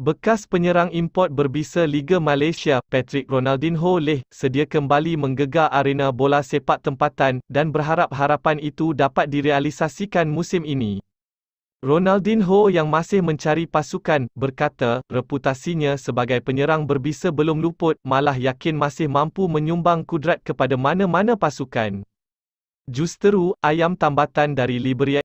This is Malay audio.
Bekas penyerang import berbisa Liga Malaysia, Patrick Ronaldinho Leh, sedia kembali menggegar arena bola sepak tempatan dan berharap harapan itu dapat direalisasikan musim ini. Ronaldinho yang masih mencari pasukan, berkata, reputasinya sebagai penyerang berbisa belum luput, malah yakin masih mampu menyumbang kudrat kepada mana-mana pasukan. Justeru, ayam tambatan dari Liberia